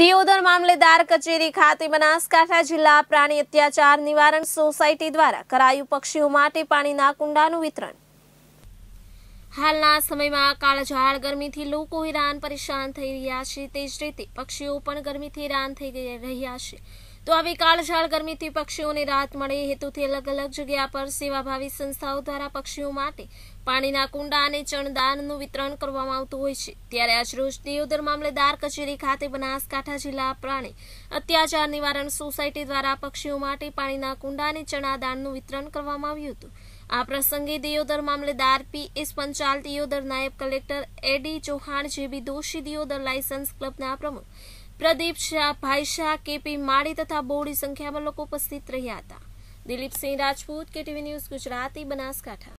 દિયોદર મામલેદાર કચેરી ખાતે બનાસકાંઠા જિલ્લા પ્રાણી અત્યાચાર નિવારણ સોસાયટી દ્વારા કરાયું પક્ષીઓ માટે પાણીના કુંડાનું વિતરણ હાલના સમયમાં કાળઝાળ ગરમીથી લોકો હેરાન પરેશાન થઈ રહ્યા છે તે જ રીતે પક્ષીઓ પણ ગરમીથી હેરાન થઈ રહ્યા છે તો આવી કાળઝાળ ગરમીથી પક્ષીઓને રાહત મળે હેતુથી અલગ અલગ જગ્યા પર સેવાભાવી સંસ્થાઓ દ્વારા પક્ષીઓ માટે પાણીના કુંડા અને ચણદાનનું વિતરણ કરવામાં આવતું હોય છે ત્યારે આજરોજ દેવદર મામલેદાર કચેરી ખાતે બનાસકાંઠા જિલ્લા પ્રાણી અત્યાચાર નિવારણ સોસાયટી દ્વારા પક્ષીઓ માટે પાણીના કુંડા અને ચણાદાનનું વિતરણ કરવામાં આવ્યું હતું આ પ્રસંગે દિયોદર મામલેદાર પી એસ પંચાલ દિયોદર નાયબ collector A D Chauhan J B Doshi Deodar Lions ક્લબના પ્રમુખ પ્રદીપ શાહ ભાઈ શાહ કેપી માળી તથા બોડી સંખ્યામાં લોકો ઉપસ્થિત રહ્યા હતા દિલીપસિંહ રાજપૂત કેટીવી ન્યૂઝ ગુજરાતી બનાસકાંઠા